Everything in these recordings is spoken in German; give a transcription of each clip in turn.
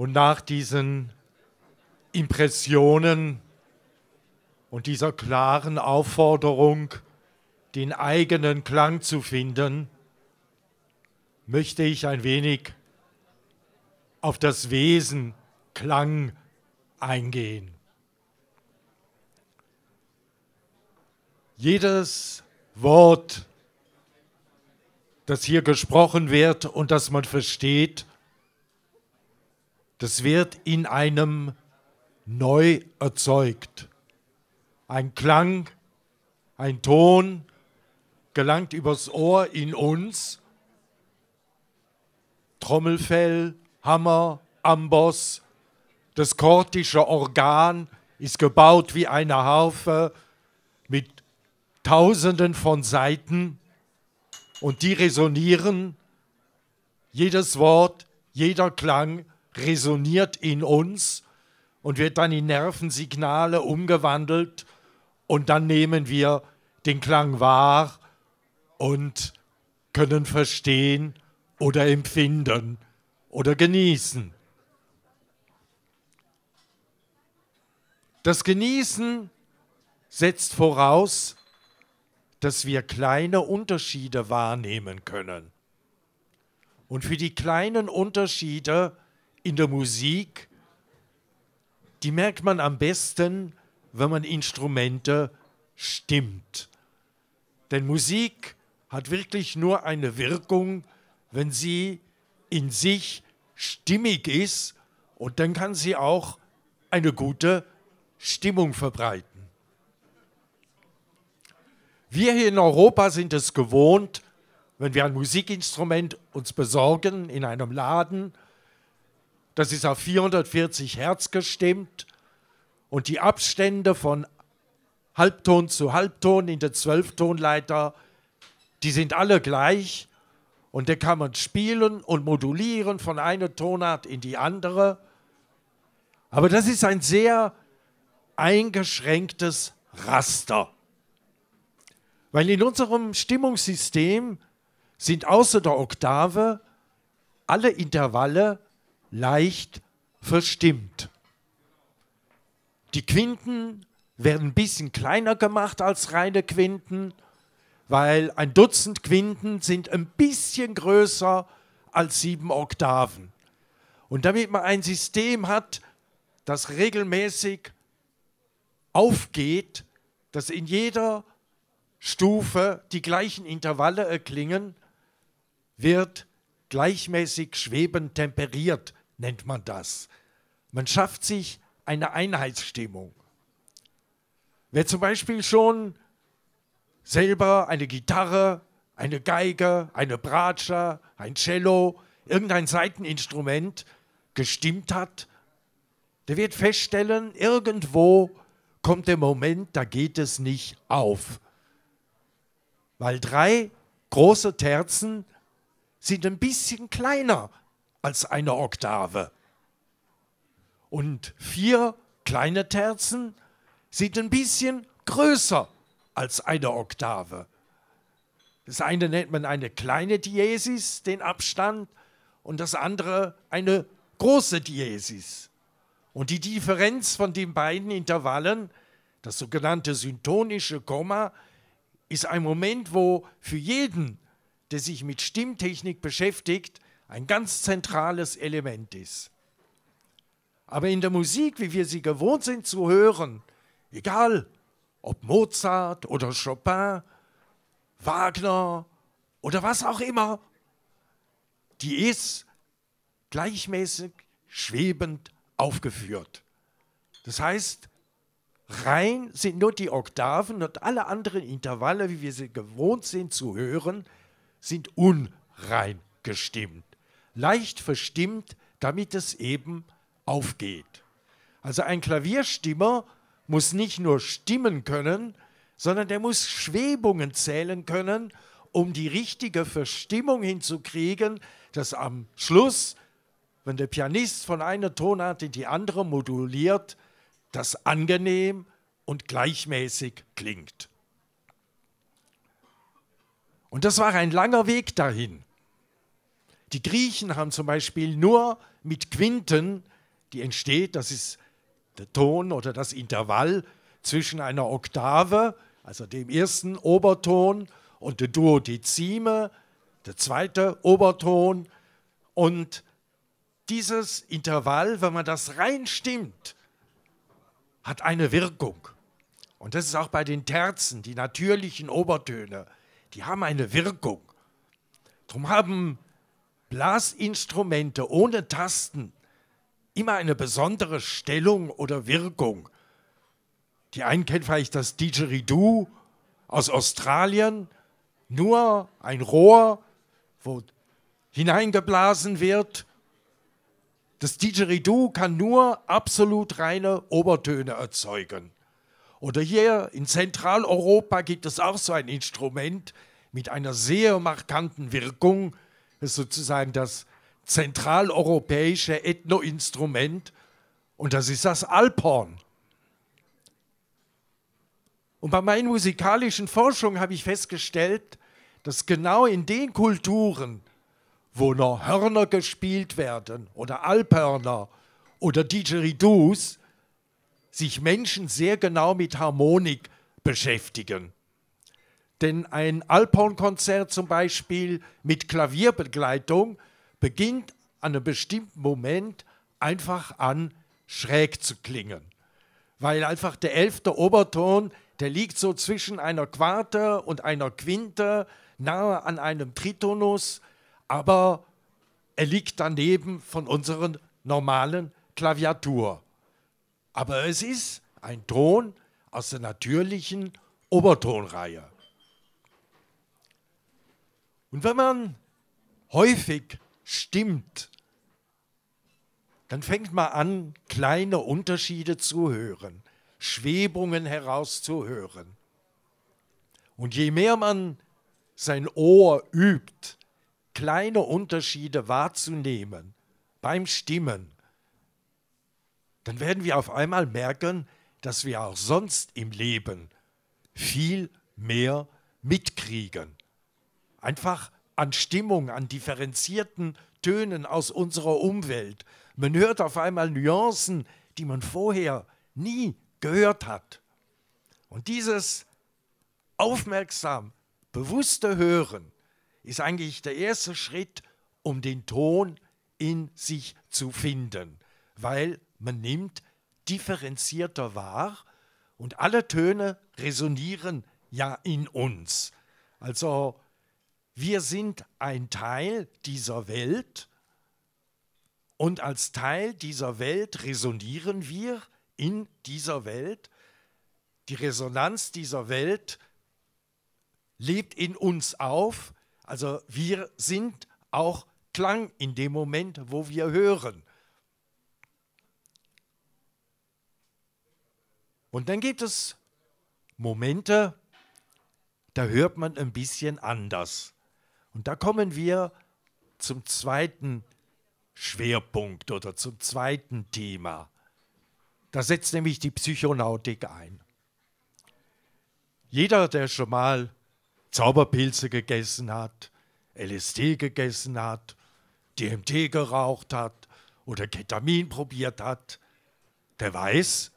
Und nach diesen Impressionen und dieser klaren Aufforderung, den eigenen Klang zu finden, möchte ich ein wenig auf das Wesen Klang eingehen. Jedes Wort, das hier gesprochen wird und das man versteht, das wird in einem neu erzeugt. Ein Klang, ein Ton gelangt übers Ohr in uns. Trommelfell, Hammer, Amboss, das kortische Organ ist gebaut wie eine Harfe mit Tausenden von Seiten und die resonieren. Jedes Wort, jeder Klang resoniert in uns und wird dann in Nervensignale umgewandelt und dann nehmen wir den Klang wahr und können verstehen oder empfinden oder genießen. Das Genießen setzt voraus, dass wir kleine Unterschiede wahrnehmen können. Und für die kleinen Unterschiede in der Musik, die merkt man am besten, wenn man Instrumente stimmt. Denn Musik hat wirklich nur eine Wirkung, wenn sie in sich stimmig ist und dann kann sie auch eine gute Stimmung verbreiten. Wir hier in Europa sind es gewohnt, wenn wir ein Musikinstrument uns besorgen in einem Laden, das ist auf 440 Hertz gestimmt und die Abstände von Halbton zu Halbton in der Zwölftonleiter, die sind alle gleich und da kann man spielen und modulieren von einer Tonart in die andere. Aber das ist ein sehr eingeschränktes Raster. Weil in unserem Stimmungssystem sind außer der Oktave alle Intervalle leicht verstimmt. Die Quinten werden ein bisschen kleiner gemacht als reine Quinten, weil ein Dutzend Quinten sind ein bisschen größer als sieben Oktaven. Und damit man ein System hat, das regelmäßig aufgeht, dass in jeder Stufe die gleichen Intervalle erklingen, wird gleichmäßig schwebend temperiert nennt man das. Man schafft sich eine Einheitsstimmung. Wer zum Beispiel schon selber eine Gitarre, eine Geige, eine Bratsche, ein Cello, irgendein Seiteninstrument gestimmt hat, der wird feststellen, irgendwo kommt der Moment, da geht es nicht auf. Weil drei große Terzen sind ein bisschen kleiner als eine Oktave. Und vier kleine Terzen sind ein bisschen größer als eine Oktave. Das eine nennt man eine kleine Diesis, den Abstand, und das andere eine große Diesis. Und die Differenz von den beiden Intervallen, das sogenannte syntonische Komma, ist ein Moment, wo für jeden, der sich mit Stimmtechnik beschäftigt, ein ganz zentrales Element ist. Aber in der Musik, wie wir sie gewohnt sind zu hören, egal ob Mozart oder Chopin, Wagner oder was auch immer, die ist gleichmäßig schwebend aufgeführt. Das heißt, rein sind nur die Oktaven und alle anderen Intervalle, wie wir sie gewohnt sind zu hören, sind unrein gestimmt leicht verstimmt, damit es eben aufgeht. Also ein Klavierstimmer muss nicht nur stimmen können, sondern der muss Schwebungen zählen können, um die richtige Verstimmung hinzukriegen, dass am Schluss, wenn der Pianist von einer Tonart in die andere moduliert, das angenehm und gleichmäßig klingt. Und das war ein langer Weg dahin. Die Griechen haben zum Beispiel nur mit Quinten, die entsteht, das ist der Ton oder das Intervall zwischen einer Oktave, also dem ersten Oberton und der Duodezime, der zweite Oberton. Und dieses Intervall, wenn man das reinstimmt, hat eine Wirkung. Und das ist auch bei den Terzen, die natürlichen Obertöne, die haben eine Wirkung. Darum haben Blasinstrumente ohne Tasten immer eine besondere Stellung oder Wirkung. Die einen kennen vielleicht das Didgeridoo aus Australien, nur ein Rohr, wo hineingeblasen wird. Das Didgeridoo kann nur absolut reine Obertöne erzeugen. Oder hier in Zentraleuropa gibt es auch so ein Instrument mit einer sehr markanten Wirkung, das ist sozusagen das zentraleuropäische Ethnoinstrument und das ist das Alphorn. Und bei meinen musikalischen Forschungen habe ich festgestellt, dass genau in den Kulturen, wo noch Hörner gespielt werden oder Alphörner oder Didgeridoos, sich Menschen sehr genau mit Harmonik beschäftigen. Denn ein Alphornkonzert zum Beispiel mit Klavierbegleitung beginnt an einem bestimmten Moment einfach an schräg zu klingen. Weil einfach der elfte Oberton, der liegt so zwischen einer Quarte und einer Quinte, nahe an einem Tritonus, aber er liegt daneben von unserer normalen Klaviatur. Aber es ist ein Ton aus der natürlichen Obertonreihe. Und wenn man häufig stimmt, dann fängt man an, kleine Unterschiede zu hören, Schwebungen herauszuhören. Und je mehr man sein Ohr übt, kleine Unterschiede wahrzunehmen beim Stimmen, dann werden wir auf einmal merken, dass wir auch sonst im Leben viel mehr mitkriegen einfach an Stimmung, an differenzierten Tönen aus unserer Umwelt. Man hört auf einmal Nuancen, die man vorher nie gehört hat. Und dieses aufmerksam, bewusste Hören ist eigentlich der erste Schritt, um den Ton in sich zu finden, weil man nimmt differenzierter wahr und alle Töne resonieren ja in uns. Also wir sind ein Teil dieser Welt und als Teil dieser Welt resonieren wir in dieser Welt. Die Resonanz dieser Welt lebt in uns auf. Also wir sind auch Klang in dem Moment, wo wir hören. Und dann gibt es Momente, da hört man ein bisschen anders. Und da kommen wir zum zweiten Schwerpunkt oder zum zweiten Thema. Da setzt nämlich die Psychonautik ein. Jeder, der schon mal Zauberpilze gegessen hat, LSD gegessen hat, DMT geraucht hat oder Ketamin probiert hat, der weiß,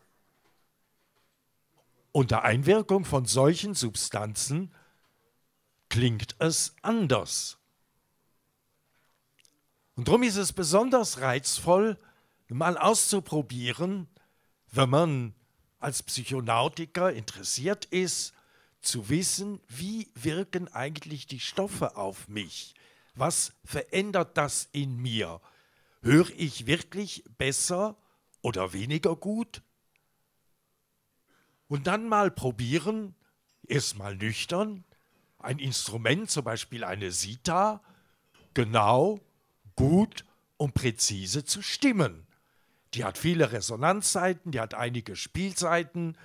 unter Einwirkung von solchen Substanzen klingt es anders. Und darum ist es besonders reizvoll, mal auszuprobieren, wenn man als Psychonautiker interessiert ist, zu wissen, wie wirken eigentlich die Stoffe auf mich? Was verändert das in mir? Höre ich wirklich besser oder weniger gut? Und dann mal probieren, erst mal nüchtern, ein Instrument, zum Beispiel eine Sita, genau, gut und präzise zu stimmen. Die hat viele Resonanzseiten, die hat einige Spielseiten.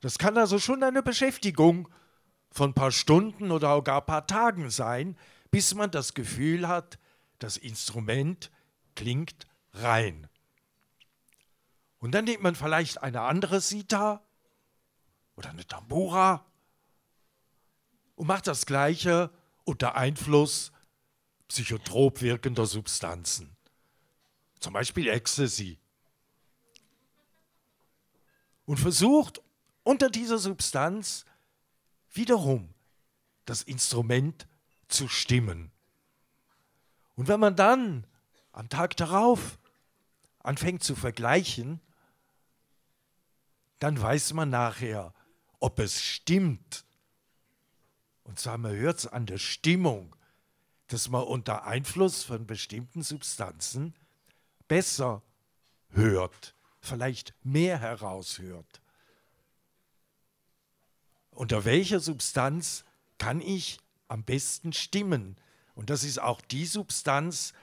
Das kann also schon eine Beschäftigung von ein paar Stunden oder auch gar ein paar Tagen sein, bis man das Gefühl hat, das Instrument klingt rein. Und dann nimmt man vielleicht eine andere Sita oder eine Tambura und macht das Gleiche unter Einfluss psychotrop wirkender Substanzen. Zum Beispiel Ecstasy. Und versucht unter dieser Substanz wiederum das Instrument zu stimmen. Und wenn man dann am Tag darauf anfängt zu vergleichen, dann weiß man nachher, ob es stimmt und zwar, man hört es an der Stimmung, dass man unter Einfluss von bestimmten Substanzen besser hört, vielleicht mehr heraushört. Unter welcher Substanz kann ich am besten stimmen? Und das ist auch die Substanz,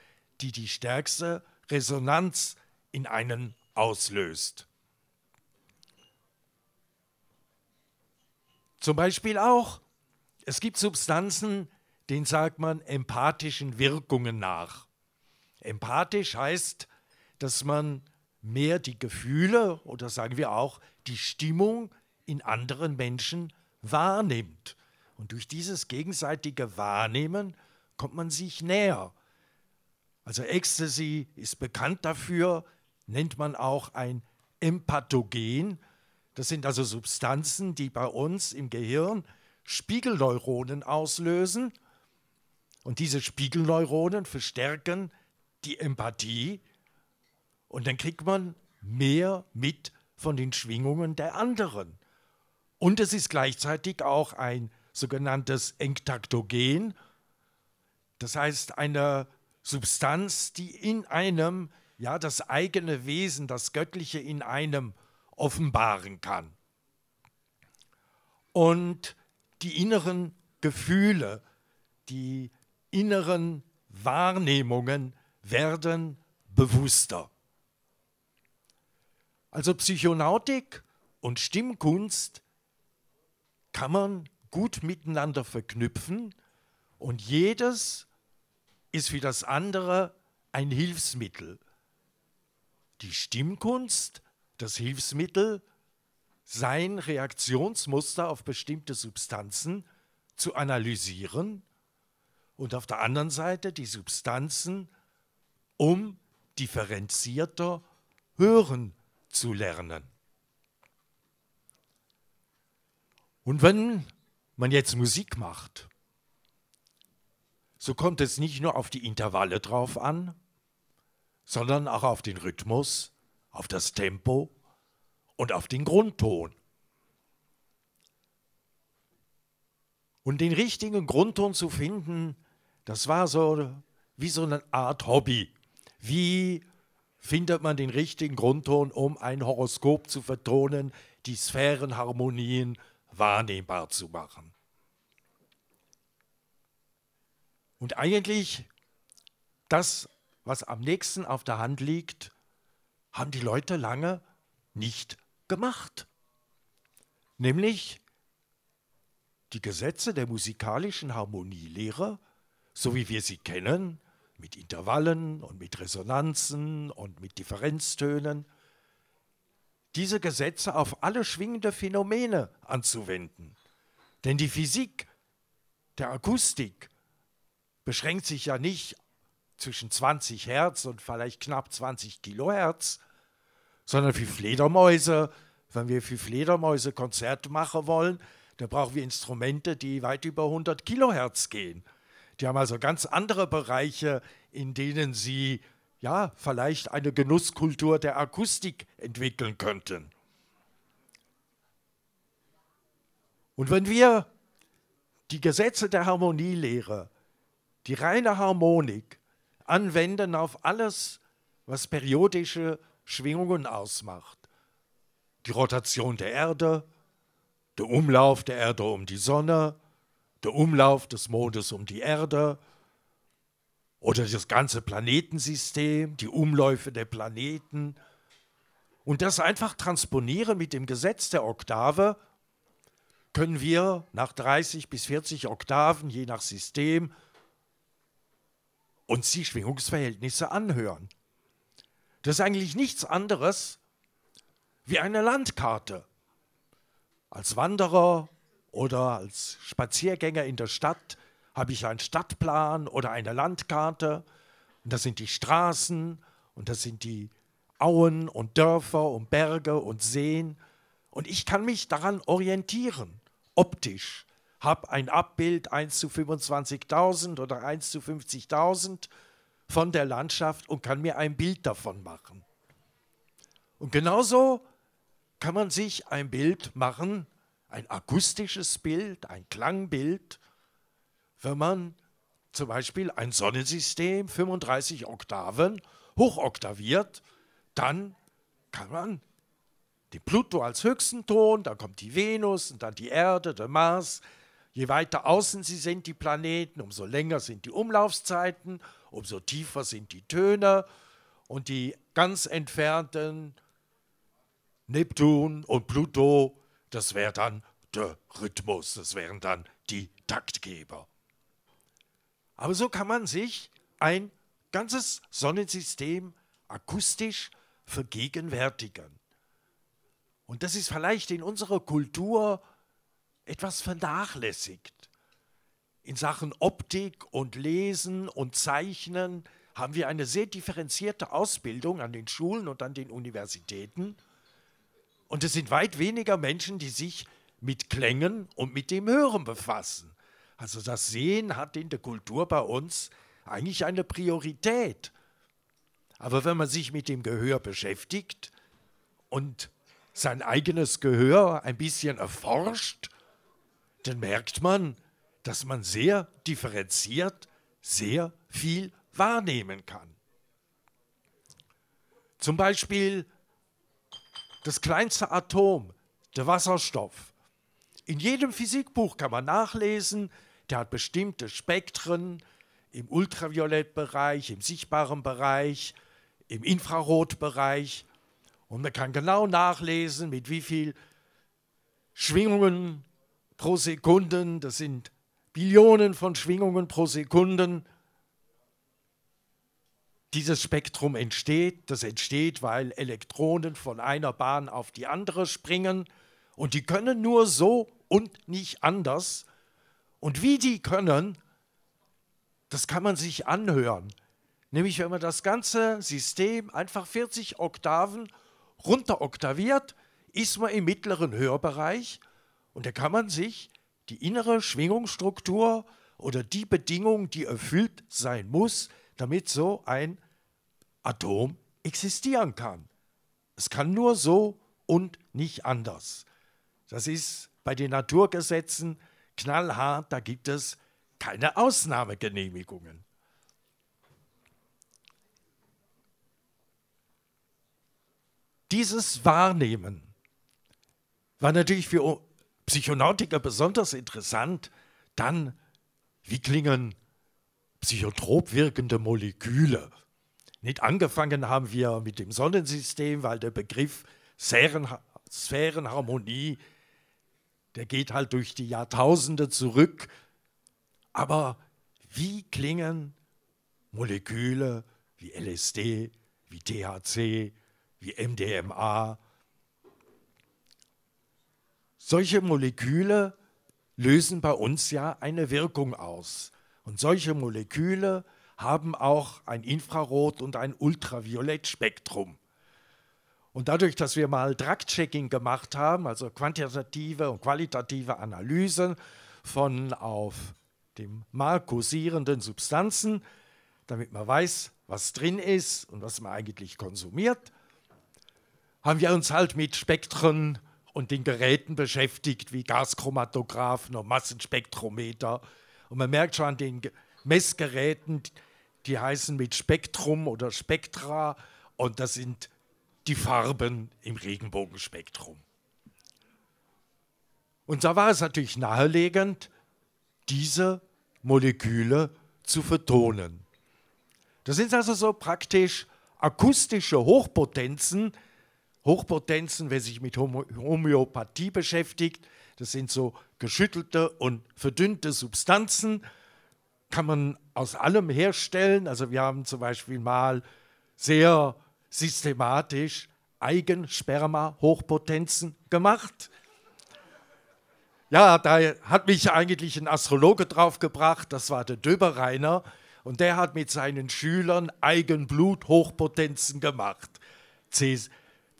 die die stärkste Resonanz in einen auslöst. Zum Beispiel auch es gibt Substanzen, denen sagt man empathischen Wirkungen nach. Empathisch heißt, dass man mehr die Gefühle oder sagen wir auch die Stimmung in anderen Menschen wahrnimmt. Und durch dieses gegenseitige Wahrnehmen kommt man sich näher. Also Ecstasy ist bekannt dafür, nennt man auch ein Empathogen. Das sind also Substanzen, die bei uns im Gehirn Spiegelneuronen auslösen und diese Spiegelneuronen verstärken die Empathie und dann kriegt man mehr mit von den Schwingungen der anderen. Und es ist gleichzeitig auch ein sogenanntes Enktaktogen, das heißt eine Substanz, die in einem, ja, das eigene Wesen, das Göttliche in einem offenbaren kann. Und die inneren Gefühle, die inneren Wahrnehmungen werden bewusster. Also Psychonautik und Stimmkunst kann man gut miteinander verknüpfen und jedes ist wie das andere ein Hilfsmittel. Die Stimmkunst, das Hilfsmittel sein Reaktionsmuster auf bestimmte Substanzen zu analysieren und auf der anderen Seite die Substanzen, um differenzierter hören zu lernen. Und wenn man jetzt Musik macht, so kommt es nicht nur auf die Intervalle drauf an, sondern auch auf den Rhythmus, auf das Tempo, und auf den Grundton. Und den richtigen Grundton zu finden, das war so wie so eine Art Hobby. Wie findet man den richtigen Grundton, um ein Horoskop zu vertonen, die Sphärenharmonien wahrnehmbar zu machen? Und eigentlich das, was am nächsten auf der Hand liegt, haben die Leute lange nicht gemacht, nämlich die Gesetze der musikalischen Harmonielehre, so wie wir sie kennen, mit Intervallen und mit Resonanzen und mit Differenztönen, diese Gesetze auf alle schwingende Phänomene anzuwenden. Denn die Physik der Akustik beschränkt sich ja nicht zwischen 20 Hertz und vielleicht knapp 20 Kilohertz, sondern für Fledermäuse. Wenn wir für Fledermäuse Konzerte machen wollen, dann brauchen wir Instrumente, die weit über 100 Kilohertz gehen. Die haben also ganz andere Bereiche, in denen sie ja vielleicht eine Genusskultur der Akustik entwickeln könnten. Und wenn wir die Gesetze der Harmonielehre, die reine Harmonik, anwenden auf alles, was periodische Schwingungen ausmacht. Die Rotation der Erde, der Umlauf der Erde um die Sonne, der Umlauf des Mondes um die Erde oder das ganze Planetensystem, die Umläufe der Planeten. Und das einfach transponieren mit dem Gesetz der Oktave können wir nach 30 bis 40 Oktaven, je nach System, uns die Schwingungsverhältnisse anhören. Das ist eigentlich nichts anderes wie eine Landkarte. Als Wanderer oder als Spaziergänger in der Stadt habe ich einen Stadtplan oder eine Landkarte. Und das sind die Straßen und das sind die Auen und Dörfer und Berge und Seen. Und ich kann mich daran orientieren, optisch. Habe ein Abbild 1 zu 25.000 oder 1 zu 50.000 von der Landschaft und kann mir ein Bild davon machen. Und genauso kann man sich ein Bild machen, ein akustisches Bild, ein Klangbild, wenn man zum Beispiel ein Sonnensystem 35 Oktaven hochoktaviert, dann kann man den Pluto als höchsten Ton, dann kommt die Venus und dann die Erde, der Mars. Je weiter außen sie sind, die Planeten, umso länger sind die Umlaufzeiten umso tiefer sind die Töne und die ganz entfernten Neptun und Pluto, das wäre dann der Rhythmus, das wären dann die Taktgeber. Aber so kann man sich ein ganzes Sonnensystem akustisch vergegenwärtigen. Und das ist vielleicht in unserer Kultur etwas vernachlässigt in Sachen Optik und Lesen und Zeichnen haben wir eine sehr differenzierte Ausbildung an den Schulen und an den Universitäten. Und es sind weit weniger Menschen, die sich mit Klängen und mit dem Hören befassen. Also das Sehen hat in der Kultur bei uns eigentlich eine Priorität. Aber wenn man sich mit dem Gehör beschäftigt und sein eigenes Gehör ein bisschen erforscht, dann merkt man, dass man sehr differenziert sehr viel wahrnehmen kann. Zum Beispiel das kleinste Atom, der Wasserstoff. In jedem Physikbuch kann man nachlesen, der hat bestimmte Spektren im Ultraviolettbereich, im sichtbaren Bereich, im Infrarotbereich. Und man kann genau nachlesen, mit wie viel Schwingungen pro Sekunde, das sind Billionen von Schwingungen pro Sekunde dieses Spektrum entsteht. Das entsteht, weil Elektronen von einer Bahn auf die andere springen und die können nur so und nicht anders. Und wie die können, das kann man sich anhören. Nämlich wenn man das ganze System einfach 40 Oktaven runteroktaviert, ist man im mittleren Hörbereich und da kann man sich die innere Schwingungsstruktur oder die Bedingung, die erfüllt sein muss, damit so ein Atom existieren kann. Es kann nur so und nicht anders. Das ist bei den Naturgesetzen knallhart, da gibt es keine Ausnahmegenehmigungen. Dieses Wahrnehmen war natürlich für Psychonautiker besonders interessant, dann, wie klingen psychotrop wirkende Moleküle? Nicht angefangen haben wir mit dem Sonnensystem, weil der Begriff Sphärenharmonie, der geht halt durch die Jahrtausende zurück. Aber wie klingen Moleküle wie LSD, wie THC, wie MDMA, solche Moleküle lösen bei uns ja eine Wirkung aus. Und solche Moleküle haben auch ein Infrarot- und ein Ultraviolettspektrum. Und dadurch, dass wir mal Drug-Checking gemacht haben, also quantitative und qualitative Analysen von auf dem Markt kursierenden Substanzen, damit man weiß, was drin ist und was man eigentlich konsumiert, haben wir uns halt mit Spektren und den Geräten beschäftigt, wie Gaschromatographen und Massenspektrometer. Und man merkt schon an den Messgeräten, die heißen mit Spektrum oder Spektra und das sind die Farben im Regenbogenspektrum. Und da war es natürlich nahelegend, diese Moleküle zu vertonen. Das sind also so praktisch akustische Hochpotenzen, Hochpotenzen, wer sich mit Homöopathie beschäftigt, das sind so geschüttelte und verdünnte Substanzen, kann man aus allem herstellen. Also wir haben zum Beispiel mal sehr systematisch Eigensperma-Hochpotenzen gemacht. Ja, da hat mich eigentlich ein Astrologe draufgebracht, das war der Döberreiner, und der hat mit seinen Schülern Eigenblut-Hochpotenzen gemacht. C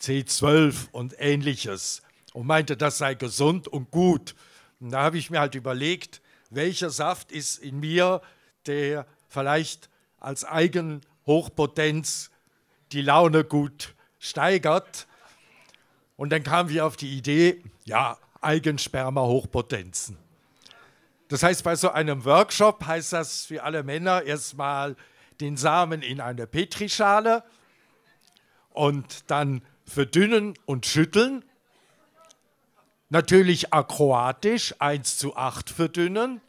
C12 und ähnliches und meinte, das sei gesund und gut. Und da habe ich mir halt überlegt, welcher Saft ist in mir, der vielleicht als Eigenhochpotenz die Laune gut steigert. Und dann kamen wir auf die Idee, ja, Eigensperma-Hochpotenzen. Das heißt, bei so einem Workshop heißt das für alle Männer erstmal den Samen in eine Petrischale und dann verdünnen und schütteln. Natürlich akroatisch, 1 zu 8 verdünnen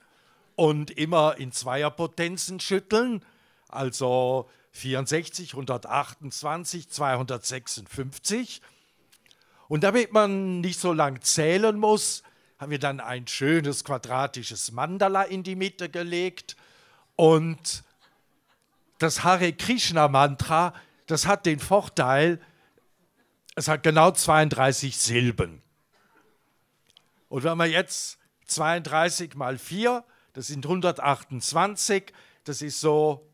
und immer in Zweierpotenzen schütteln. Also 64, 128, 256. Und damit man nicht so lang zählen muss, haben wir dann ein schönes quadratisches Mandala in die Mitte gelegt und das Hare Krishna Mantra, das hat den Vorteil, es hat genau 32 Silben. Und wenn man jetzt 32 mal 4, das sind 128, das ist so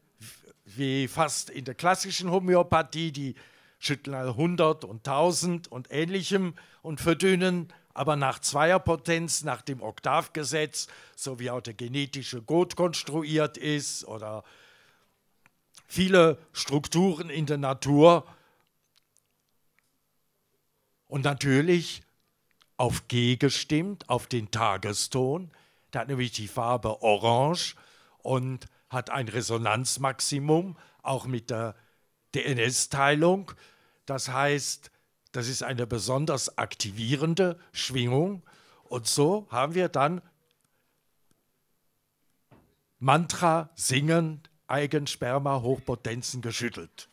wie fast in der klassischen Homöopathie, die schütteln 100 und 1000 und ähnlichem und verdünnen, aber nach Zweierpotenz, nach dem Oktavgesetz, so wie auch der genetische Code konstruiert ist oder viele Strukturen in der Natur und natürlich auf G gestimmt, auf den Tageston. Der hat nämlich die Farbe orange und hat ein Resonanzmaximum, auch mit der DNS-Teilung. Das heißt, das ist eine besonders aktivierende Schwingung. Und so haben wir dann Mantra singen, Eigensperma Hochpotenzen geschüttelt.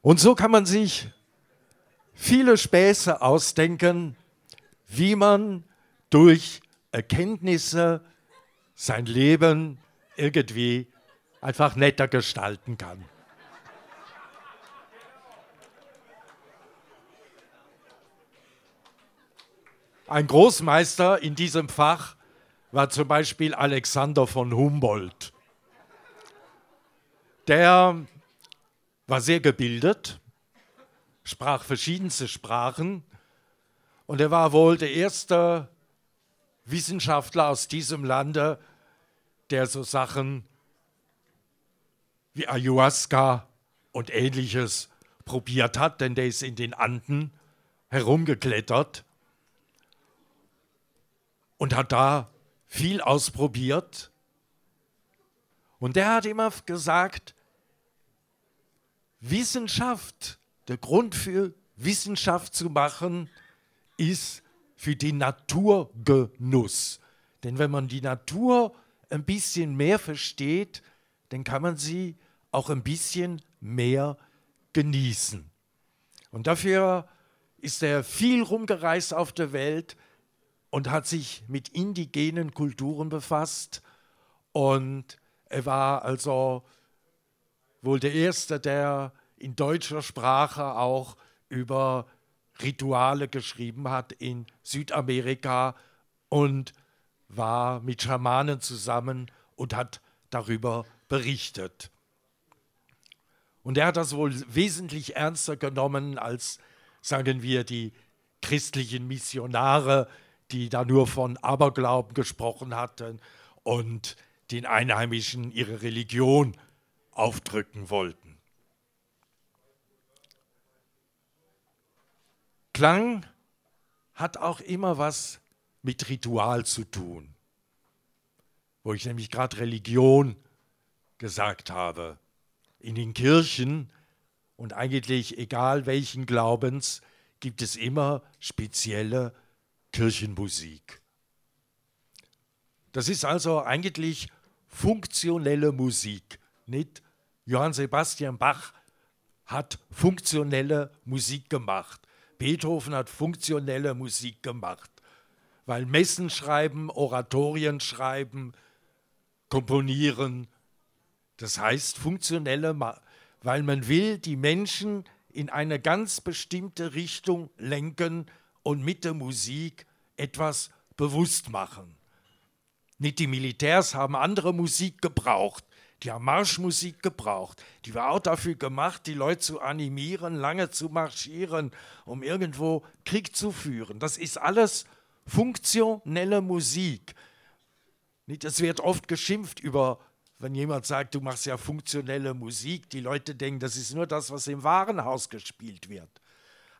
Und so kann man sich viele Späße ausdenken, wie man durch Erkenntnisse sein Leben irgendwie einfach netter gestalten kann. Ein Großmeister in diesem Fach war zum Beispiel Alexander von Humboldt, der war sehr gebildet, sprach verschiedenste Sprachen und er war wohl der erste Wissenschaftler aus diesem Lande, der so Sachen wie Ayahuasca und ähnliches probiert hat, denn der ist in den Anden herumgeklettert und hat da viel ausprobiert. Und der hat immer gesagt, Wissenschaft, der Grund für Wissenschaft zu machen, ist für den Naturgenuss. Denn wenn man die Natur ein bisschen mehr versteht, dann kann man sie auch ein bisschen mehr genießen. Und dafür ist er viel rumgereist auf der Welt und hat sich mit indigenen Kulturen befasst. Und er war also wohl der Erste, der in deutscher Sprache auch über Rituale geschrieben hat in Südamerika und war mit Schamanen zusammen und hat darüber berichtet. Und er hat das wohl wesentlich ernster genommen als, sagen wir, die christlichen Missionare, die da nur von Aberglauben gesprochen hatten und den Einheimischen ihre Religion aufdrücken wollten. Klang hat auch immer was mit Ritual zu tun, wo ich nämlich gerade Religion gesagt habe. In den Kirchen und eigentlich egal welchen Glaubens gibt es immer spezielle Kirchenmusik. Das ist also eigentlich funktionelle Musik, nicht Johann Sebastian Bach hat funktionelle Musik gemacht. Beethoven hat funktionelle Musik gemacht, weil Messen schreiben, Oratorien schreiben, komponieren, das heißt funktionelle, weil man will die Menschen in eine ganz bestimmte Richtung lenken und mit der Musik etwas bewusst machen. Nicht die Militärs haben andere Musik gebraucht, die haben Marschmusik gebraucht. Die war auch dafür gemacht, die Leute zu animieren, lange zu marschieren, um irgendwo Krieg zu führen. Das ist alles funktionelle Musik. Es wird oft geschimpft über, wenn jemand sagt, du machst ja funktionelle Musik. Die Leute denken, das ist nur das, was im Warenhaus gespielt wird.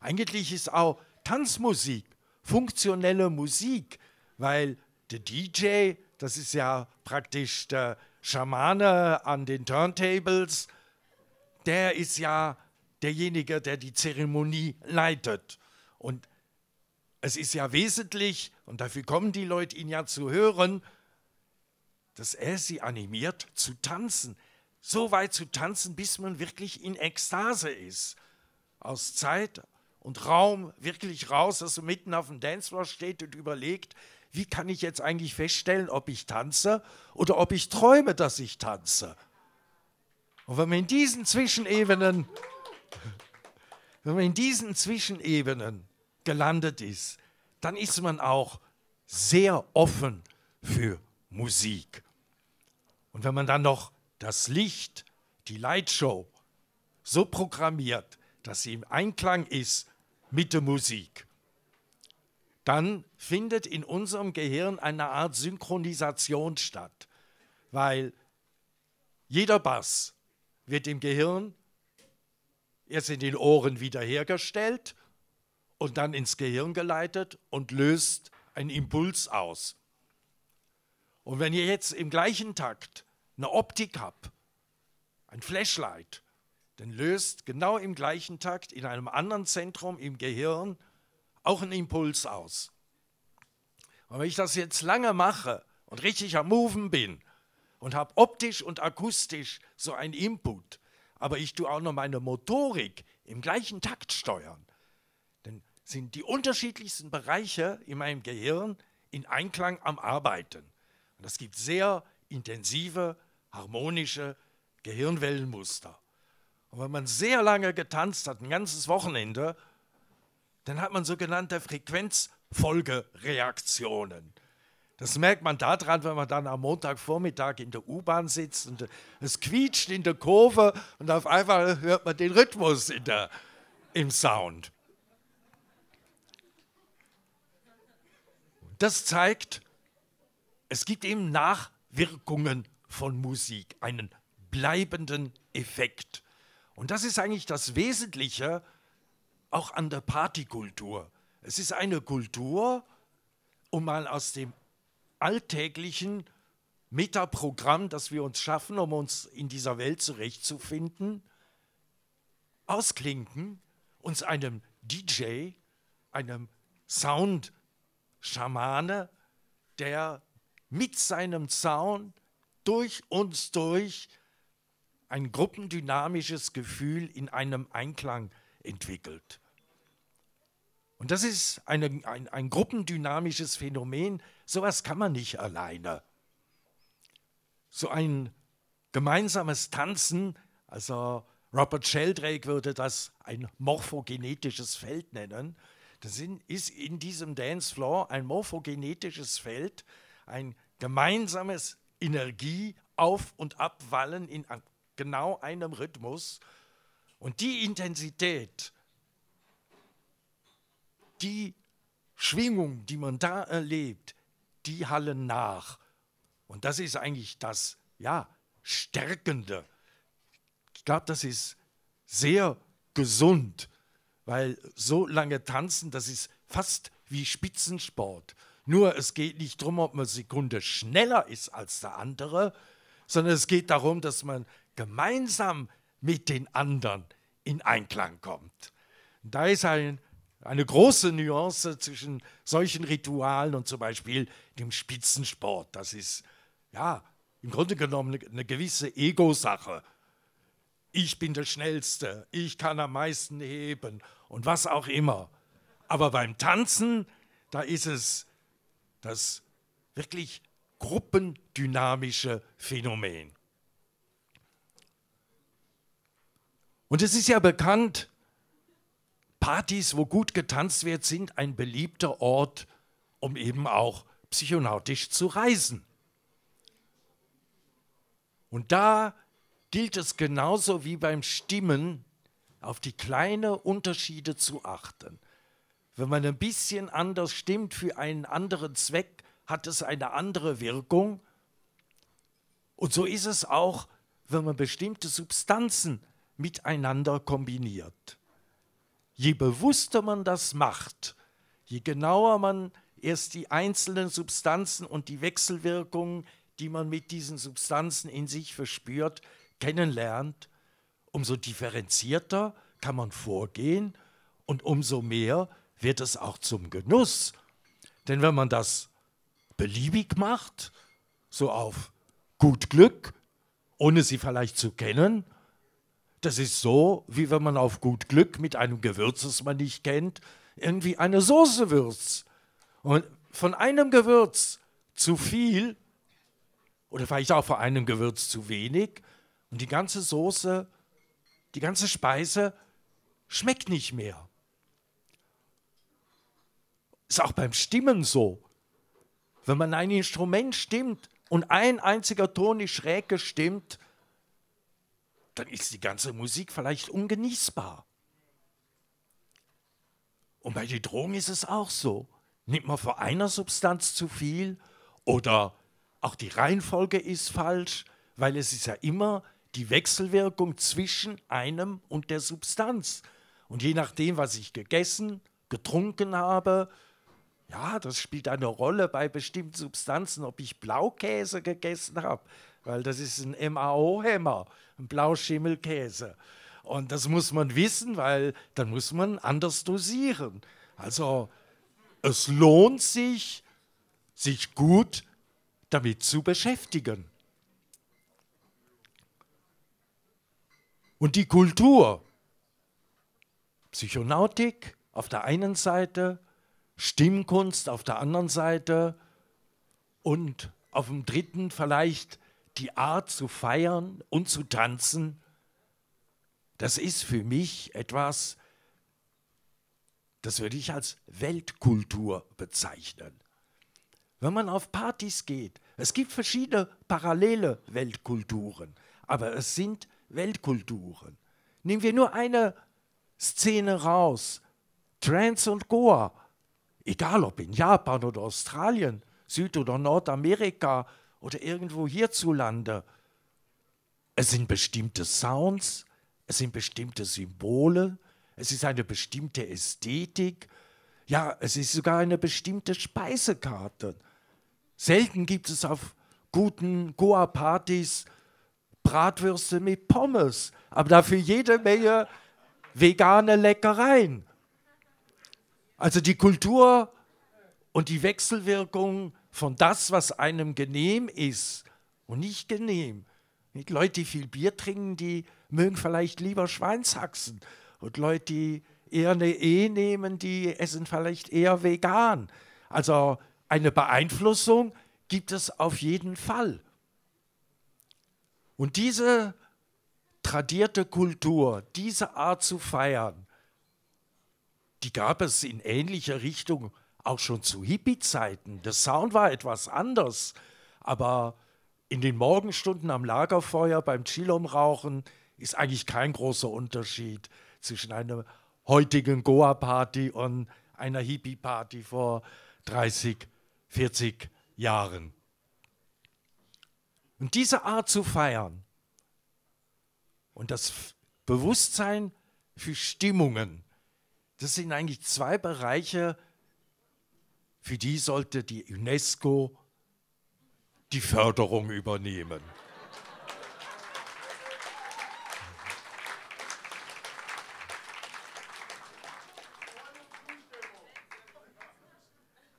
Eigentlich ist auch Tanzmusik funktionelle Musik, weil der DJ, das ist ja praktisch der Schamane an den Turntables, der ist ja derjenige, der die Zeremonie leitet. Und es ist ja wesentlich, und dafür kommen die Leute ihn ja zu hören, dass er sie animiert zu tanzen. So weit zu tanzen, bis man wirklich in Ekstase ist. Aus Zeit und Raum wirklich raus, dass man mitten auf dem Dancefloor steht und überlegt, wie kann ich jetzt eigentlich feststellen, ob ich tanze oder ob ich träume, dass ich tanze? Und wenn wir in diesen Zwischenebenen, wenn man in diesen Zwischenebenen gelandet ist, dann ist man auch sehr offen für Musik. Und wenn man dann noch das Licht, die Lightshow, so programmiert, dass sie im Einklang ist mit der Musik, dann findet in unserem Gehirn eine Art Synchronisation statt, weil jeder Bass wird im Gehirn erst in den Ohren wiederhergestellt und dann ins Gehirn geleitet und löst einen Impuls aus. Und wenn ihr jetzt im gleichen Takt eine Optik habt, ein Flashlight, dann löst genau im gleichen Takt in einem anderen Zentrum im Gehirn auch einen Impuls aus. Und wenn ich das jetzt lange mache und richtig am Moven bin und habe optisch und akustisch so einen Input, aber ich tue auch noch meine Motorik im gleichen Takt steuern, dann sind die unterschiedlichsten Bereiche in meinem Gehirn in Einklang am Arbeiten. Und das gibt sehr intensive, harmonische Gehirnwellenmuster. Und wenn man sehr lange getanzt hat, ein ganzes Wochenende, dann hat man sogenannte Frequenzfolgereaktionen. Das merkt man daran, wenn man dann am Montagvormittag in der U-Bahn sitzt und es quietscht in der Kurve und auf einmal hört man den Rhythmus in der, im Sound. Das zeigt, es gibt eben Nachwirkungen von Musik, einen bleibenden Effekt. Und das ist eigentlich das Wesentliche auch an der Partykultur. Es ist eine Kultur, um mal aus dem alltäglichen Metaprogramm, das wir uns schaffen, um uns in dieser Welt zurechtzufinden, ausklinken, uns einem DJ, einem Sound-Schamane, der mit seinem Sound durch uns durch ein gruppendynamisches Gefühl in einem Einklang entwickelt. Und das ist eine, ein, ein gruppendynamisches Phänomen. Sowas kann man nicht alleine. So ein gemeinsames Tanzen, also Robert Sheldrake würde das ein morphogenetisches Feld nennen. Das ist in diesem Dancefloor ein morphogenetisches Feld, ein gemeinsames Energieauf- und Abwallen in genau einem Rhythmus. Und die Intensität, die Schwingung, die man da erlebt, die hallen nach. Und das ist eigentlich das, ja, Stärkende. Ich glaube, das ist sehr gesund, weil so lange tanzen, das ist fast wie Spitzensport. Nur es geht nicht darum, ob man eine Sekunde schneller ist als der andere, sondern es geht darum, dass man gemeinsam mit den anderen in Einklang kommt. da ist ein, eine große Nuance zwischen solchen Ritualen und zum Beispiel dem Spitzensport. Das ist ja im Grunde genommen eine gewisse Ego-Sache. Ich bin der Schnellste, ich kann am meisten heben und was auch immer. Aber beim Tanzen, da ist es das wirklich gruppendynamische Phänomen. Und es ist ja bekannt, Partys, wo gut getanzt wird, sind ein beliebter Ort, um eben auch psychonautisch zu reisen. Und da gilt es genauso wie beim Stimmen, auf die kleinen Unterschiede zu achten. Wenn man ein bisschen anders stimmt für einen anderen Zweck, hat es eine andere Wirkung. Und so ist es auch, wenn man bestimmte Substanzen miteinander kombiniert. Je bewusster man das macht, je genauer man erst die einzelnen Substanzen und die Wechselwirkungen, die man mit diesen Substanzen in sich verspürt, kennenlernt, umso differenzierter kann man vorgehen und umso mehr wird es auch zum Genuss. Denn wenn man das beliebig macht, so auf gut Glück, ohne sie vielleicht zu kennen, das ist so, wie wenn man auf gut Glück mit einem Gewürz, das man nicht kennt, irgendwie eine Soße würzt. Und von einem Gewürz zu viel oder vielleicht auch von einem Gewürz zu wenig und die ganze Soße, die ganze Speise schmeckt nicht mehr. Ist auch beim Stimmen so. Wenn man ein Instrument stimmt und ein einziger Ton ist schräg gestimmt, dann ist die ganze Musik vielleicht ungenießbar. Und bei den Drogen ist es auch so. Nimmt man vor einer Substanz zu viel oder auch die Reihenfolge ist falsch, weil es ist ja immer die Wechselwirkung zwischen einem und der Substanz. Und je nachdem, was ich gegessen, getrunken habe, ja, das spielt eine Rolle bei bestimmten Substanzen, ob ich Blaukäse gegessen habe, weil das ist ein MAO-Hämmer ein Blauschimmelkäse. Und das muss man wissen, weil dann muss man anders dosieren. Also es lohnt sich, sich gut damit zu beschäftigen. Und die Kultur, Psychonautik auf der einen Seite, Stimmkunst auf der anderen Seite und auf dem dritten vielleicht die Art zu feiern und zu tanzen, das ist für mich etwas, das würde ich als Weltkultur bezeichnen. Wenn man auf Partys geht, es gibt verschiedene parallele Weltkulturen, aber es sind Weltkulturen. Nehmen wir nur eine Szene raus, Trance und Goa, egal ob in Japan oder Australien, Süd- oder Nordamerika, oder irgendwo hierzulande. Es sind bestimmte Sounds, es sind bestimmte Symbole, es ist eine bestimmte Ästhetik, ja, es ist sogar eine bestimmte Speisekarte. Selten gibt es auf guten Goa-Partys Bratwürste mit Pommes, aber dafür jede Menge vegane Leckereien. Also die Kultur und die Wechselwirkung von das, was einem genehm ist und nicht genehm. Nicht Leute, die viel Bier trinken, die mögen vielleicht lieber Schweinshaxen. Und Leute, die eher eine E nehmen, die essen vielleicht eher vegan. Also eine Beeinflussung gibt es auf jeden Fall. Und diese tradierte Kultur, diese Art zu feiern, die gab es in ähnlicher Richtung auch schon zu Hippie-Zeiten. Der Sound war etwas anders, aber in den Morgenstunden am Lagerfeuer beim Chilom-Rauchen ist eigentlich kein großer Unterschied zwischen einer heutigen Goa-Party und einer Hippie-Party vor 30, 40 Jahren. Und diese Art zu feiern und das Bewusstsein für Stimmungen, das sind eigentlich zwei Bereiche, die für die sollte die UNESCO die Förderung übernehmen.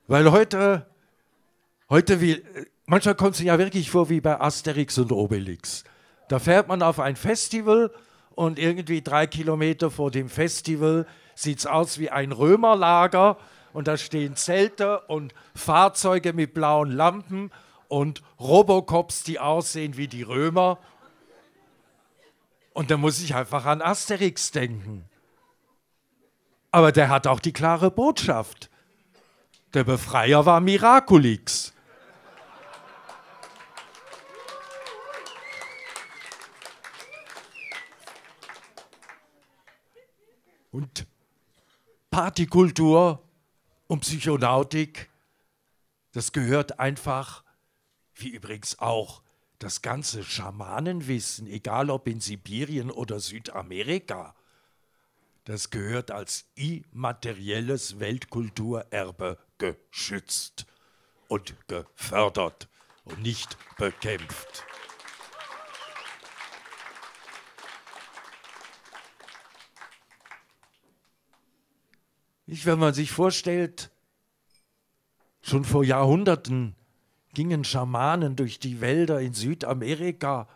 Weil heute, heute wie, manchmal kommt es ja wirklich vor wie bei Asterix und Obelix. Da fährt man auf ein Festival und irgendwie drei Kilometer vor dem Festival sieht es aus wie ein Römerlager und da stehen Zelte und Fahrzeuge mit blauen Lampen und Robocops, die aussehen wie die Römer. Und da muss ich einfach an Asterix denken. Aber der hat auch die klare Botschaft. Der Befreier war Miraculix. Und Partykultur und Psychonautik, das gehört einfach, wie übrigens auch das ganze Schamanenwissen, egal ob in Sibirien oder Südamerika, das gehört als immaterielles Weltkulturerbe geschützt und gefördert und nicht bekämpft. Nicht, wenn man sich vorstellt, schon vor Jahrhunderten gingen Schamanen durch die Wälder in Südamerika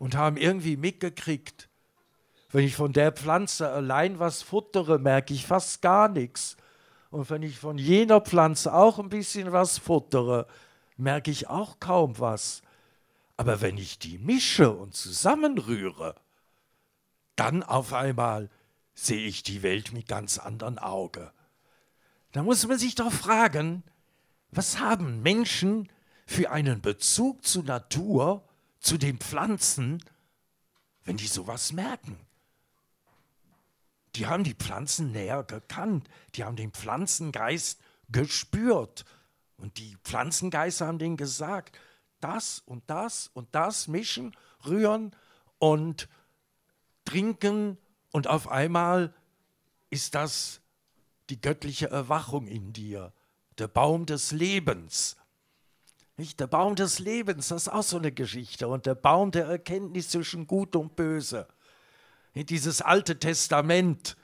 und haben irgendwie mitgekriegt, wenn ich von der Pflanze allein was futtere, merke ich fast gar nichts. Und wenn ich von jener Pflanze auch ein bisschen was futtere, merke ich auch kaum was. Aber wenn ich die mische und zusammenrühre, dann auf einmal sehe ich die Welt mit ganz anderen Auge. Da muss man sich doch fragen, was haben Menschen für einen Bezug zur Natur, zu den Pflanzen, wenn die sowas merken? Die haben die Pflanzen näher gekannt, die haben den Pflanzengeist gespürt und die Pflanzengeister haben denen gesagt, das und das und das mischen, rühren und trinken und auf einmal ist das die göttliche Erwachung in dir, der Baum des Lebens. Nicht? Der Baum des Lebens, das ist auch so eine Geschichte. Und der Baum der Erkenntnis zwischen Gut und Böse. Nicht? Dieses alte Testament,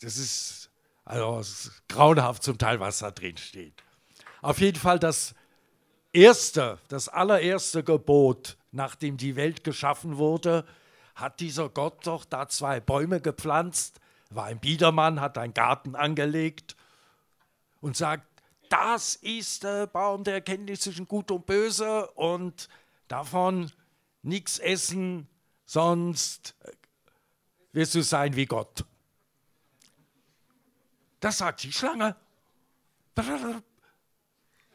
das ist, also, das ist grauenhaft zum Teil, was da drin steht. Auf jeden Fall das erste, das allererste Gebot, nachdem die Welt geschaffen wurde, hat dieser Gott doch da zwei Bäume gepflanzt, war ein Biedermann, hat einen Garten angelegt und sagt, das ist der Baum der Erkenntnis zwischen Gut und Böse und davon nichts essen, sonst wirst du sein wie Gott. Das sagt die Schlange.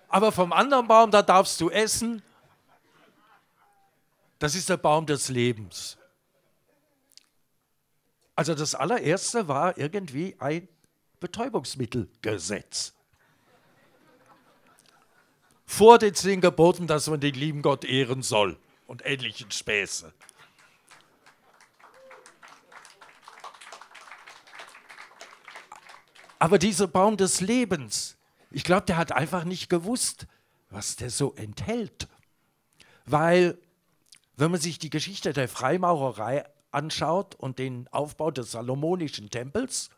Aber vom anderen Baum, da darfst du essen. Das ist der Baum des Lebens. Also das allererste war irgendwie ein Betäubungsmittelgesetz. Vor den zehn Geboten, dass man den lieben Gott ehren soll und ähnlichen Späße. Aber dieser Baum des Lebens, ich glaube, der hat einfach nicht gewusst, was der so enthält. Weil, wenn man sich die Geschichte der Freimaurerei anschaut und den Aufbau des Salomonischen Tempels,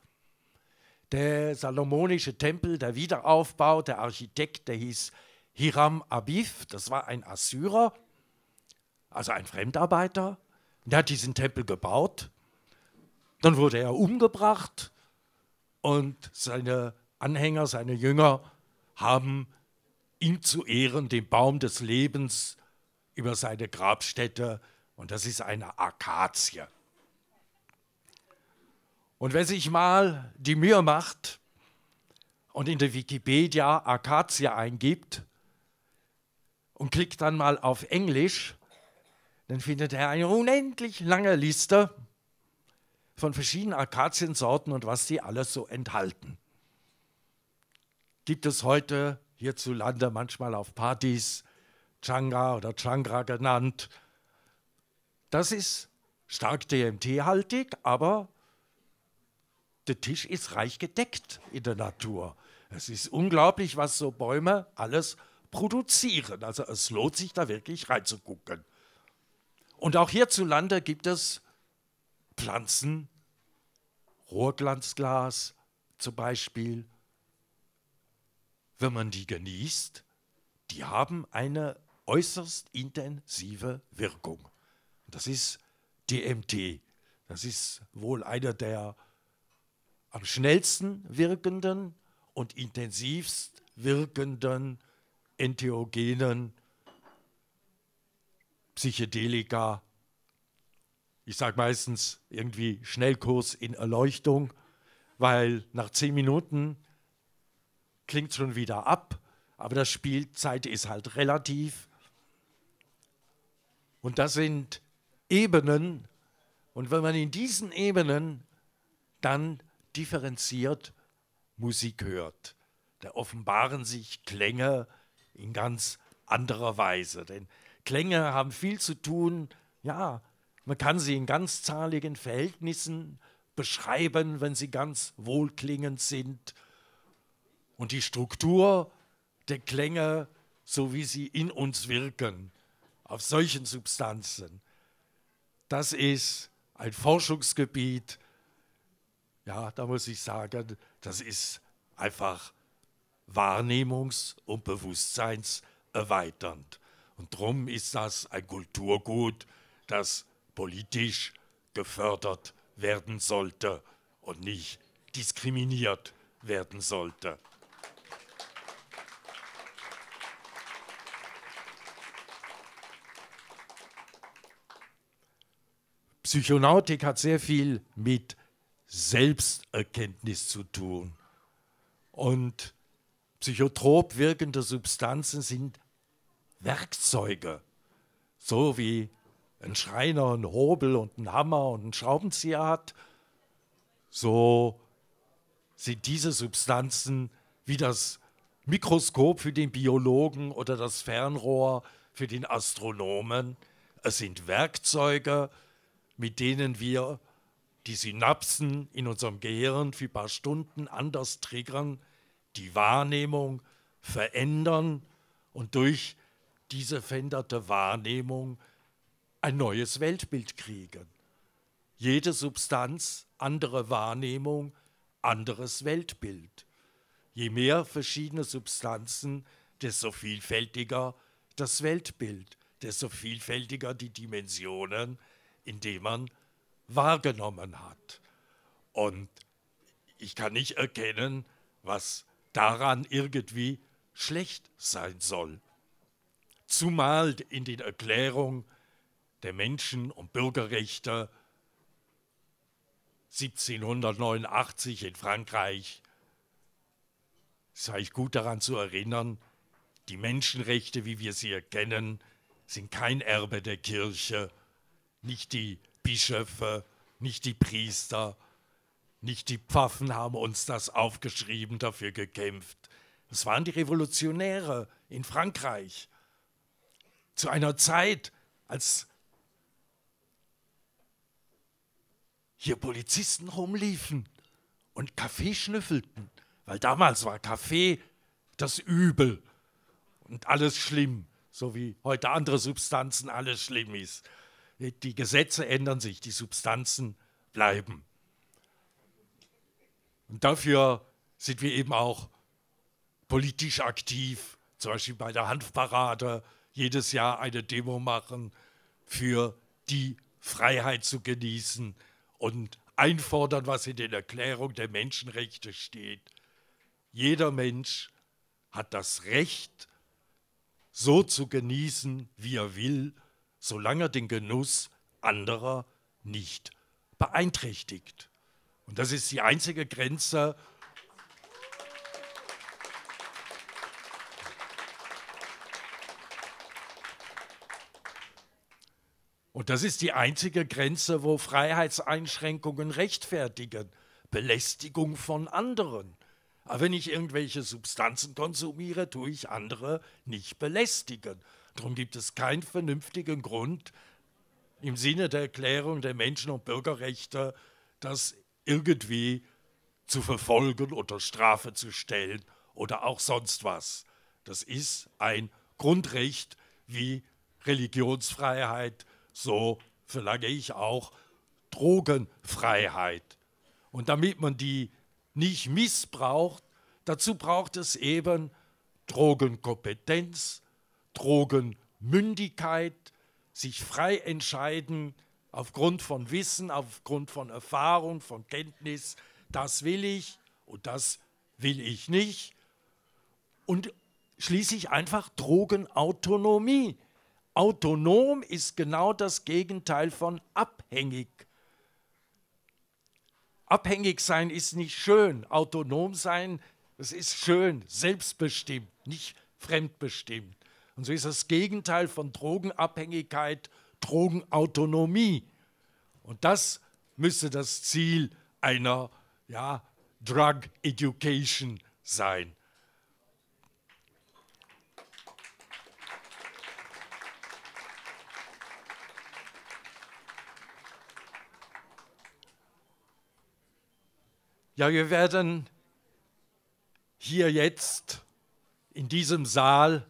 der Salomonische Tempel, der Wiederaufbau, der Architekt, der hieß Hiram Abif, das war ein Assyrer, also ein Fremdarbeiter, der hat diesen Tempel gebaut. Dann wurde er umgebracht und seine Anhänger, seine Jünger haben ihm zu Ehren den Baum des Lebens über seine Grabstätte und das ist eine Akazie. Und wer sich mal die Mühe macht und in der Wikipedia Akazie eingibt und klickt dann mal auf Englisch, dann findet er eine unendlich lange Liste von verschiedenen Akaziensorten und was die alles so enthalten. Gibt es heute hierzulande manchmal auf Partys Changa oder Changra genannt, das ist stark DMT-haltig, aber der Tisch ist reich gedeckt in der Natur. Es ist unglaublich, was so Bäume alles produzieren. Also es lohnt sich da wirklich reinzugucken. Und auch hierzulande gibt es Pflanzen, Rohrglanzglas zum Beispiel. Wenn man die genießt, die haben eine äußerst intensive Wirkung. Das ist DMT. Das ist wohl einer der am schnellsten wirkenden und intensivst wirkenden entheogenen Psychedelika. Ich sage meistens irgendwie Schnellkurs in Erleuchtung, weil nach zehn Minuten klingt schon wieder ab, aber das Spielzeit ist halt relativ. Und das sind Ebenen. Und wenn man in diesen Ebenen dann differenziert Musik hört, da offenbaren sich Klänge in ganz anderer Weise. Denn Klänge haben viel zu tun, ja, man kann sie in ganzzahligen Verhältnissen beschreiben, wenn sie ganz wohlklingend sind. Und die Struktur der Klänge, so wie sie in uns wirken, auf solchen Substanzen, das ist ein Forschungsgebiet, ja, da muss ich sagen, das ist einfach wahrnehmungs- und bewusstseinserweiternd. Und darum ist das ein Kulturgut, das politisch gefördert werden sollte und nicht diskriminiert werden sollte. Psychonautik hat sehr viel mit Selbsterkenntnis zu tun. Und psychotrop wirkende Substanzen sind Werkzeuge, so wie ein Schreiner einen Hobel und einen Hammer und einen Schraubenzieher hat, so sind diese Substanzen wie das Mikroskop für den Biologen oder das Fernrohr für den Astronomen. Es sind Werkzeuge, mit denen wir die Synapsen in unserem Gehirn für ein paar Stunden anders triggern, die Wahrnehmung verändern und durch diese veränderte Wahrnehmung ein neues Weltbild kriegen. Jede Substanz, andere Wahrnehmung, anderes Weltbild. Je mehr verschiedene Substanzen, desto vielfältiger das Weltbild, desto vielfältiger die Dimensionen, in dem man wahrgenommen hat. Und ich kann nicht erkennen, was daran irgendwie schlecht sein soll. Zumal in den Erklärungen der Menschen- und Bürgerrechte 1789 in Frankreich, sei ich gut daran zu erinnern, die Menschenrechte, wie wir sie erkennen, sind kein Erbe der Kirche, nicht die Bischöfe, nicht die Priester, nicht die Pfaffen haben uns das aufgeschrieben, dafür gekämpft. Es waren die Revolutionäre in Frankreich. Zu einer Zeit, als hier Polizisten rumliefen und Kaffee schnüffelten, weil damals war Kaffee das Übel und alles schlimm, so wie heute andere Substanzen alles schlimm ist die Gesetze ändern sich, die Substanzen bleiben. Und dafür sind wir eben auch politisch aktiv, zum Beispiel bei der Hanfparade jedes Jahr eine Demo machen für die Freiheit zu genießen und einfordern, was in der Erklärung der Menschenrechte steht. Jeder Mensch hat das Recht, so zu genießen, wie er will solange er den Genuss anderer nicht beeinträchtigt. Und das ist die einzige Grenze. Und das ist die einzige Grenze, wo Freiheitseinschränkungen rechtfertigen, Belästigung von anderen. Aber wenn ich irgendwelche Substanzen konsumiere, tue ich andere nicht belästigen. Darum gibt es keinen vernünftigen Grund im Sinne der Erklärung der Menschen- und Bürgerrechte, das irgendwie zu verfolgen, unter Strafe zu stellen oder auch sonst was. Das ist ein Grundrecht wie Religionsfreiheit, so verlange ich auch Drogenfreiheit. Und damit man die nicht missbraucht, dazu braucht es eben Drogenkompetenz, Drogenmündigkeit, sich frei entscheiden aufgrund von Wissen, aufgrund von Erfahrung, von Kenntnis, das will ich und das will ich nicht. Und schließlich einfach Drogenautonomie. Autonom ist genau das Gegenteil von abhängig. Abhängig sein ist nicht schön, autonom sein, das ist schön, selbstbestimmt, nicht fremdbestimmt. Und so ist das Gegenteil von Drogenabhängigkeit Drogenautonomie. Und das müsste das Ziel einer ja, Drug Education sein. Ja, wir werden hier jetzt in diesem Saal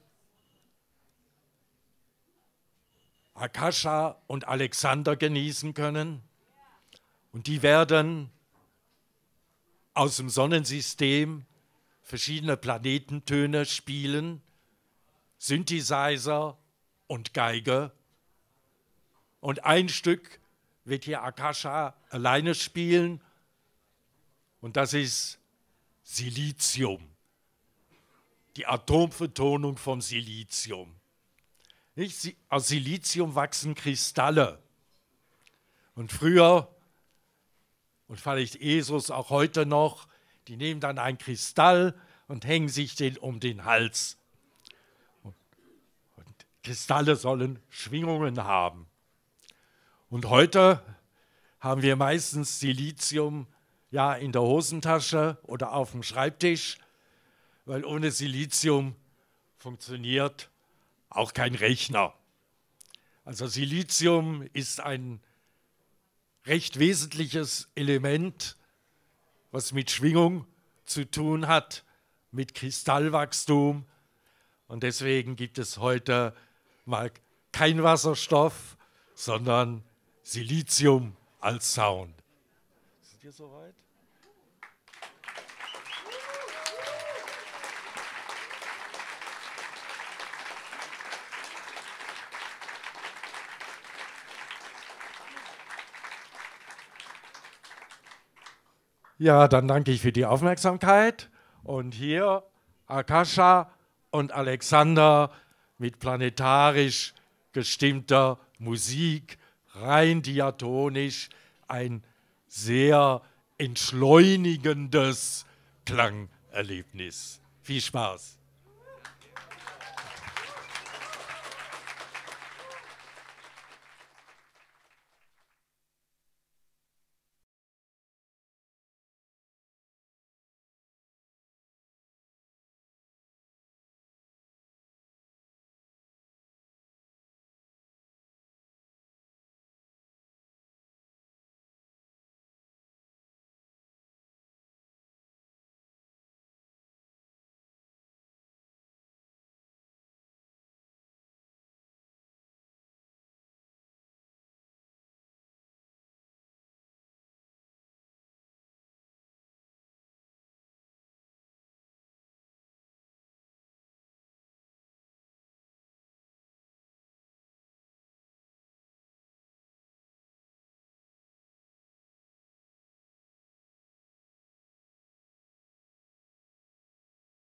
Akasha und Alexander genießen können. Und die werden aus dem Sonnensystem verschiedene Planetentöne spielen, Synthesizer und Geige. Und ein Stück wird hier Akasha alleine spielen und das ist Silizium, die Atomvertonung vom Silizium. Nicht? Aus Silizium wachsen Kristalle. Und früher, und vielleicht Jesus auch heute noch, die nehmen dann einen Kristall und hängen sich den um den Hals. Und, Kristalle sollen Schwingungen haben. Und heute haben wir meistens Silizium ja in der Hosentasche oder auf dem Schreibtisch, weil ohne Silizium funktioniert auch kein Rechner. Also Silizium ist ein recht wesentliches Element, was mit Schwingung zu tun hat, mit Kristallwachstum. Und deswegen gibt es heute mal kein Wasserstoff, sondern Silizium als Sound. Sind wir soweit? Ja, dann danke ich für die Aufmerksamkeit. Und hier Akasha und Alexander mit planetarisch gestimmter Musik, rein diatonisch, ein sehr entschleunigendes Klangerlebnis. Viel Spaß!